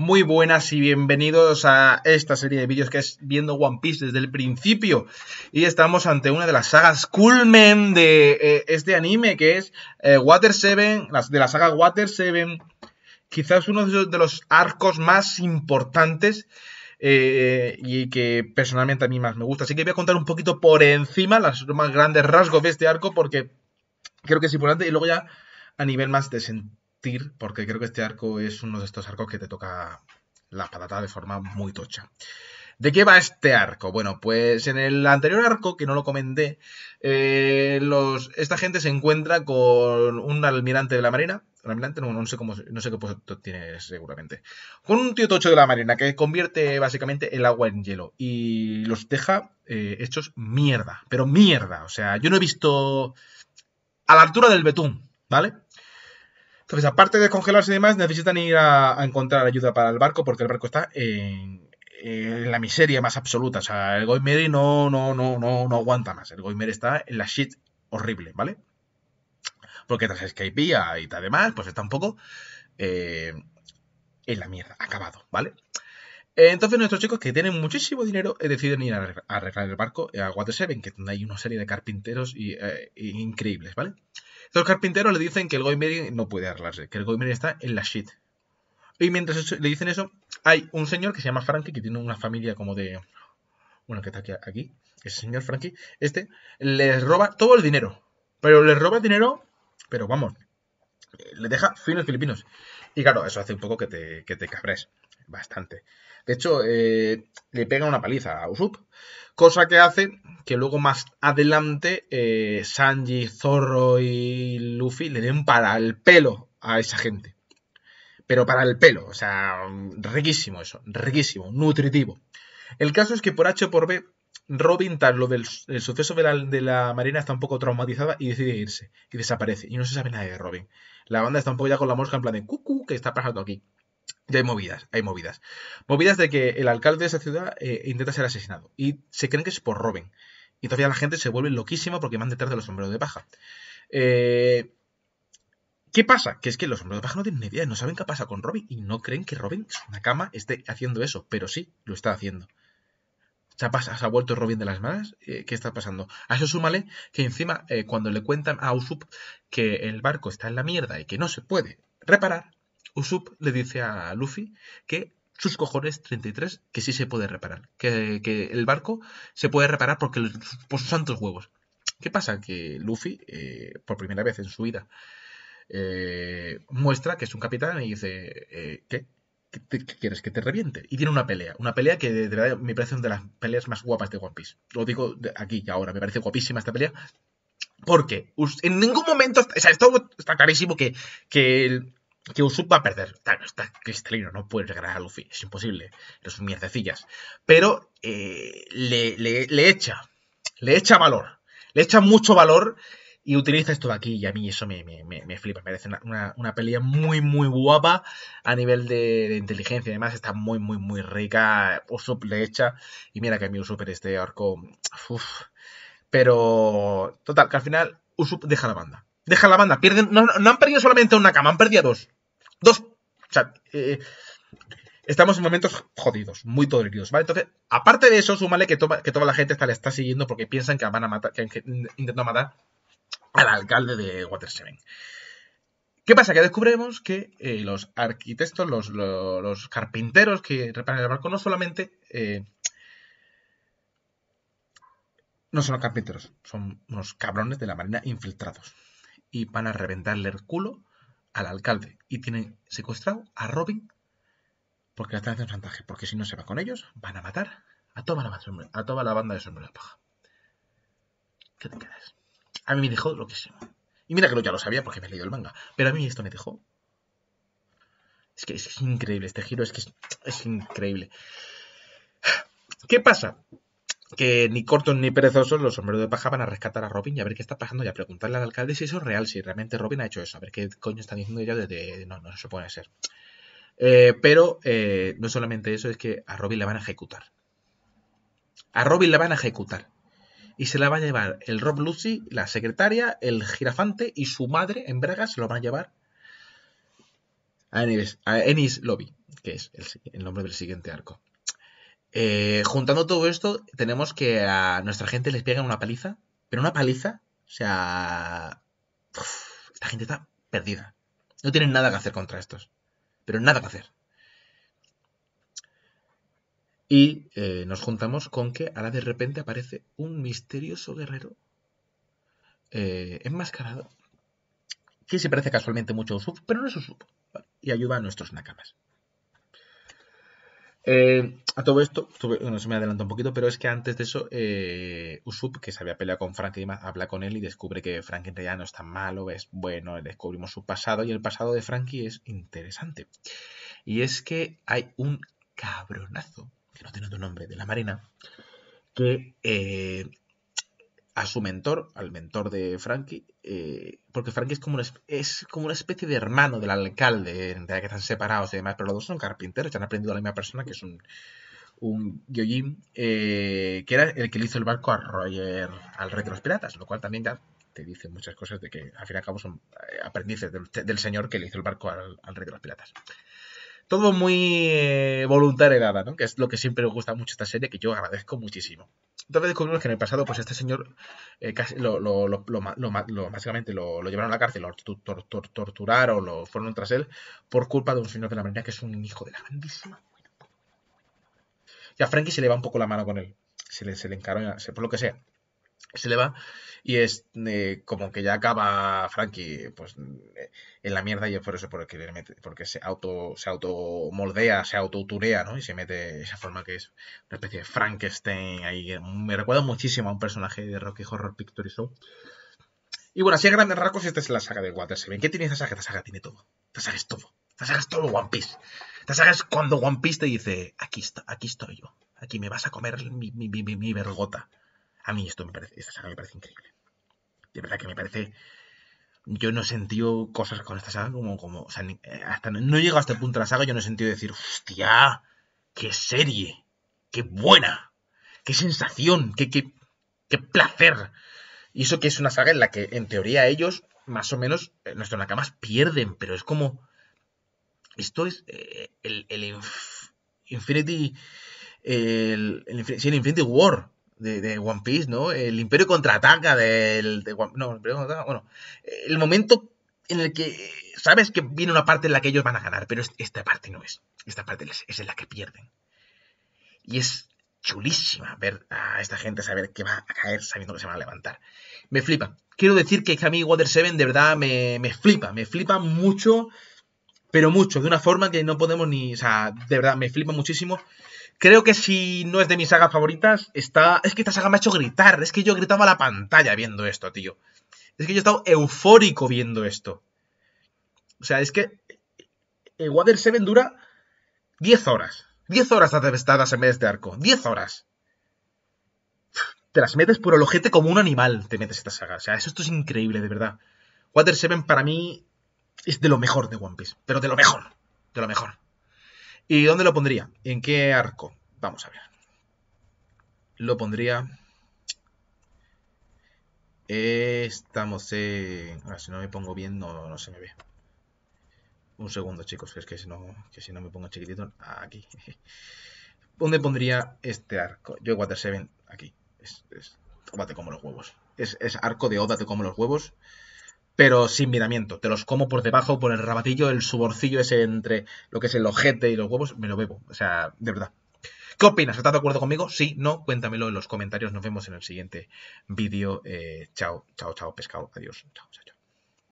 Muy buenas y bienvenidos a esta serie de vídeos que es viendo One Piece desde el principio. Y estamos ante una de las sagas culmen de eh, este anime que es eh, Water 7, de la saga Water 7. Quizás uno de los, arcos más importantes eh, y que personalmente a mí más me gusta. Así que voy a contar un poquito por encima los más grandes rasgos de este arco porque creo que es importante y luego ya a nivel más de, porque creo que este arco es uno de estos arcos que te toca la patata de forma muy tocha. ¿De qué va este arco? Bueno, pues en el anterior arco, que no lo comenté, eh, esta gente se encuentra con un almirante de la marina. Almirante, no, sé cómo, no sé qué puesto tiene seguramente. Con un tío tocho de la marina que convierte básicamente el agua en hielo y los deja eh, hechos mierda, pero mierda. O sea, yo no he visto a la altura del betún, ¿vale? Entonces, aparte de congelarse y demás, necesitan ir a, encontrar ayuda para el barco porque el barco está en, la miseria más absoluta. O sea, el Goimeri no, no, no, no, aguanta más. El Goymer está en la shit horrible, ¿vale? Porque tras Skype y además, pues está un poco eh, en la mierda, acabado, ¿vale? Eh, entonces nuestros chicos que tienen muchísimo dinero eh, deciden ir a arreglar el barco a Water Seven, que hay una serie de carpinteros increíbles, ¿vale? Los carpinteros le dicen que el Goymeri no puede arreglarse, que el Goymeri está en la shit. Y mientras le dicen eso, hay un señor que se llama Frankie, que tiene una familia como de... Bueno, que está aquí, aquí. Ese señor Frankie, este, les roba todo el dinero. Pero les roba dinero, pero vamos, le deja finos filipinos. Y claro, eso hace un poco que te, que te cabres bastante. De hecho, eh, le pega una paliza a Usup, cosa que hace que luego más adelante eh, Sanji, Zorro y Luffy le den para el pelo a esa gente. Pero para el pelo, o sea, riquísimo eso, riquísimo, nutritivo. El caso es que por H o por B, Robin, tal, lo del suceso de la, de la, marina, está un poco traumatizada y decide irse. Y desaparece. Y no se sabe nada de Robin. La banda está un poco ya con la mosca en plan de que ¿qué está pasando aquí? hay movidas, hay movidas. Movidas de que el alcalde de esa ciudad eh, intenta ser asesinado y se creen que es por Robin. Y todavía la gente se vuelve loquísima porque van detrás de los sombreros de paja. Eh, ¿Qué pasa? Que es que los sombreros de paja no tienen ni idea, no saben qué pasa con Robin y no creen que Robin cama esté haciendo eso, pero sí lo está haciendo. Se ha, vuelto Robin de las malas. Eh, ¿Qué está pasando? A eso súmale que encima cuando le cuentan a Usup que el barco está en la mierda y que no se puede reparar, Usopp le dice a Luffy que sus cojones 33, que sí se puede reparar, que, el barco se puede reparar porque por sus santos huevos. ¿Qué pasa? Que Luffy, eh, por primera vez en su vida, eh, muestra que es un capitán y dice, eh, ¿qué? quieres? ¿Que te reviente? Y tiene una pelea, una pelea que de, verdad me parece una de las peleas más guapas de One Piece. Lo digo aquí y ahora, me parece guapísima esta pelea. Porque en ningún momento, o sea, esto está clarísimo que, que el, que Usopp va a perder. está cristalino, no puede ganar a Luffy, es imposible. es un mierdecillas. Pero eh, le, echa, le echa valor, le echa mucho valor y utiliza esto de aquí. Y a mí eso me, me, me, flipa, una, pelea muy, muy guapa a nivel de, de inteligencia. Además, está muy, muy, muy rica. Usopp le echa. Y mira que a mí Usopp en este arco. Pero, total, que al final Usopp deja la banda. Deja la banda, pierden, no han perdido solamente una cama, han perdido dos. Dos. Eh, estamos en momentos jodidos, muy todo ¿vale? Entonces, aparte de eso, súmale que, que toda la gente está, le está siguiendo porque piensan que van a matar, que matar al alcalde de Water ¿Qué pasa? Que descubrimos que eh, los arquitectos, los, carpinteros que reparan el barco, no solamente. Eh, no son los carpinteros, son unos cabrones de la marina infiltrados. Y van a reventarle el culo al alcalde y tiene secuestrado a Robin porque la están haciendo chantaje, porque si no se va con ellos, van a matar a toda la, a toda la banda de sombrero de paja. ¿Qué te quedas? A mí me dejó lo que sea Y mira que lo, ya lo sabía porque me he leído el manga, pero a mí esto me dejó. Es que es, increíble este giro, es que es, es increíble. ¿Qué pasa? que ni cortos ni perezosos los sombreros de paja van a rescatar a Robin y a ver qué está pasando y a preguntarle al alcalde si eso es real, si realmente Robin ha hecho eso, a ver qué coño están diciendo ellos desde... No, no se puede ser. Eh, pero eh, no solamente eso, es que a Robin la van a ejecutar. A Robin la van a ejecutar. Y se la va a llevar el Rob Lucy, la secretaria, el girafante y su madre en Braga se lo van a llevar a Enis Lobby, que es el nombre del siguiente arco. Eh, juntando todo esto, tenemos que a nuestra gente les pegan una paliza, pero una paliza, o sea... esta gente está perdida. No tienen nada que hacer contra estos, pero nada que hacer. Y eh, nos juntamos con que ahora de repente aparece un misterioso guerrero eh, enmascarado que se parece casualmente mucho a Usup, pero no es Usup, y ayuda a nuestros nakamas. Eh, a todo esto, bueno, se me adelanta un poquito, pero es que antes de eso, eh, Usup, que se había peleado con Frankie y demás, habla con él y descubre que Frankie en realidad no es tan malo, es bueno, descubrimos su pasado y el pasado de Frankie es interesante. Y es que hay un cabronazo, que no tiene otro nombre, de la Marina, que eh, a su mentor, al mentor de Frankie, eh, porque Frankie es como, una, es como una especie de hermano del alcalde, en realidad que están separados y demás, pero los dos son carpinteros, han aprendido a la misma persona, que es un, un eh, que era el que le hizo el barco a Roger, al rey de los piratas, lo cual también ya te dice muchas cosas de que al fin y al cabo son eh, aprendices del, señor que le hizo el barco al, al rey de los piratas. Todo muy eh, ¿no? Que es lo que siempre me gusta mucho esta serie, que yo agradezco muchísimo. Entonces descubrimos que en el pasado, pues este señor básicamente lo, llevaron a la cárcel, lo torturaron, lo fueron tras él, por culpa de un señor de la marina que es un hijo de la grandísima. Y a Frankie se le va un poco la mano con él. Se le, se le encaró, por lo que sea se le va y es eh, como que ya acaba Frankie pues eh, en la mierda y es por eso porque se auto se auto se autoturea no y se mete esa forma que es una especie de Frankenstein ahí me recuerda muchísimo a un personaje de Rocky Horror Picture Show y bueno así a grandes y esta es la saga de Water Seven qué tiene esta saga esta saga tiene todo esta saga es todo esta saga es todo One Piece esta saga es cuando One Piece te dice aquí está aquí estoy yo aquí me vas a comer mi, mi, mi vergota a mí esto me parece, esta saga me parece increíble. De verdad que me parece. Yo no he sentido cosas con esta saga como. como o sea, eh, hasta no, he llegado a este punto de la saga, yo no he sentido decir, ¡hostia! ¡Qué serie! ¡Qué buena! ¡Qué sensación! ¡Qué, qué, placer! Y eso que es una saga en la que, en teoría, ellos, más o menos, eh, nuestros nakamas pierden, pero es como. Esto es eh, el, Infinity. sí, el Infinity War de, One Piece, ¿no? El Imperio contraataca del. no, el Imperio contraataca. Bueno, el momento en el que sabes que viene una parte en la que ellos van a ganar, pero esta parte no es. Esta parte es, en la que pierden. Y es chulísima ver a esta gente saber que va a caer sabiendo que se van a levantar. Me flipa. Quiero decir que a mí Water 7 de verdad me, me flipa. Me flipa mucho pero mucho, de una forma que no podemos ni, o sea, de verdad, me flipa muchísimo. Creo que si no es de mis sagas favoritas, está, es que esta saga me ha hecho gritar, es que yo gritaba a la pantalla viendo esto, tío. Es que yo he estado eufórico viendo esto. O sea, es que el eh, eh, Water 7 dura 10 horas. 10 horas atestadas en vez de este arco. 10 horas. Te las metes por el ojete como un animal, te metes esta saga. O sea, esto es increíble, de verdad. Water 7 para mí es de lo mejor de One Piece, pero de lo mejor, de lo mejor. ¿Y dónde lo pondría? ¿En qué arco? Vamos a ver. Lo pondría... Estamos en... si no me pongo bien, no, se me ve. Un segundo, chicos, que es que si no, que si no me pongo chiquitito... Aquí. ¿Dónde pondría este arco? Yo Water Seven, aquí. Es, es, como los huevos. Es, es arco de Oda, te como los huevos pero sin miramiento. Te los como por debajo, por el rabatillo, el suborcillo ese entre lo que es el ojete y los huevos, me lo bebo. O sea, de verdad. ¿Qué opinas? ¿Estás de acuerdo conmigo? Si, no, cuéntamelo en los comentarios. Nos vemos en el siguiente vídeo. Eh, chao, chao, chao, pescado. Adiós. chao, chao.